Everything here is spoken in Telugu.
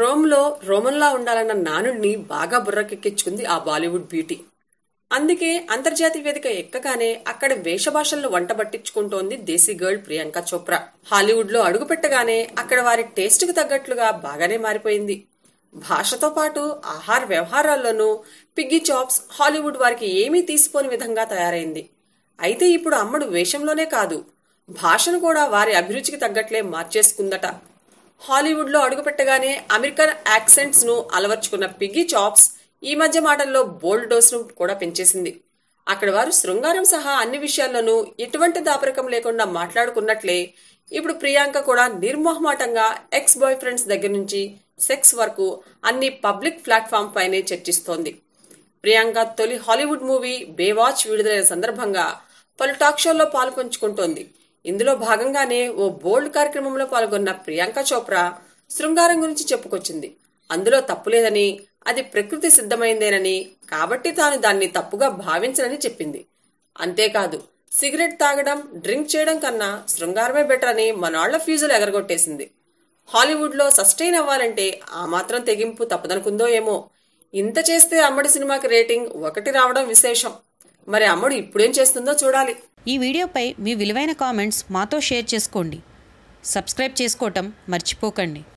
రోమ్లో రోమన్లా ఉండాలన్న నానుడిని బాగా బుర్రకెక్కించుకుంది ఆ బాలీవుడ్ బ్యూటీ అందుకే అంతర్జాతీయ వేదిక ఎక్కగానే అక్కడ వేషభాషల్లో వంట పట్టించుకుంటోంది దేశీ గర్ల్ ప్రియాంక చోప్రా హాలీవుడ్లో అడుగుపెట్టగానే అక్కడ వారి టేస్ట్కి తగ్గట్లుగా బాగానే మారిపోయింది భాషతో పాటు ఆహార వ్యవహారాల్లోనూ పిగ్గి చాప్స్ హాలీవుడ్ వారికి ఏమీ తీసిపోని విధంగా తయారైంది అయితే ఇప్పుడు అమ్మడు వేషంలోనే కాదు భాషను కూడా వారి అభిరుచికి తగ్గట్లే మార్చేసుకుందట హాలీవుడ్లో అడుగుపెట్టగానే అమెరికన్ యాక్సెంట్స్ను అలవర్చుకున్న పిగ్గీ చాప్స్ ఈ మధ్య మాటల్లో బోల్డ్ ను కూడా పెంచేసింది అక్కడ వారు శృంగారం సహా అన్ని విషయాల్లోనూ ఎటువంటి దాపరికం లేకుండా మాట్లాడుకున్నట్లే ఇప్పుడు ప్రియాంక కూడా నిర్మోహమాటంగా ఎక్స్ బాయ్ ఫ్రెండ్స్ దగ్గర నుంచి సెక్స్ వరకు అన్ని పబ్లిక్ ప్లాట్ఫామ్ పైనే చర్చిస్తోంది ప్రియాంక తొలి హాలీవుడ్ మూవీ బేవాచ్ విడుదలైన సందర్భంగా పలు టాక్ షోల్లో పాలుపంచుకుంటోంది ఇందులో భాగంగానే ఓ బోల్డ్ కార్యక్రమంలో పాల్గొన్న ప్రియాంక చోప్రా శృంగారం గురించి చెప్పుకొచ్చింది అందులో తప్పులేదని అది ప్రకృతి సిద్ధమైందేనని కాబట్టి తాను దాన్ని తప్పుగా భావించనని చెప్పింది అంతేకాదు సిగరెట్ తాగడం డ్రింక్ చేయడం కన్నా శృంగారమే బెటర్ అని మనాళ్ల ఫ్యూజులు ఎగరగొట్టేసింది హాలీవుడ్లో సస్టైన్ అవ్వాలంటే ఆ మాత్రం తెగింపు తప్పదనుకుందో ఏమో ఇంత చేస్తే అమ్మడి సినిమాకి రేటింగ్ ఒకటి రావడం విశేషం మరి అమ్మడు ఇప్పుడేం చేస్తుందో చూడాలి ఈ వీడియోపై మీ విలువైన కామెంట్స్ మాతో షేర్ చేసుకోండి సబ్స్క్రైబ్ చేసుకోవటం మర్చిపోకండి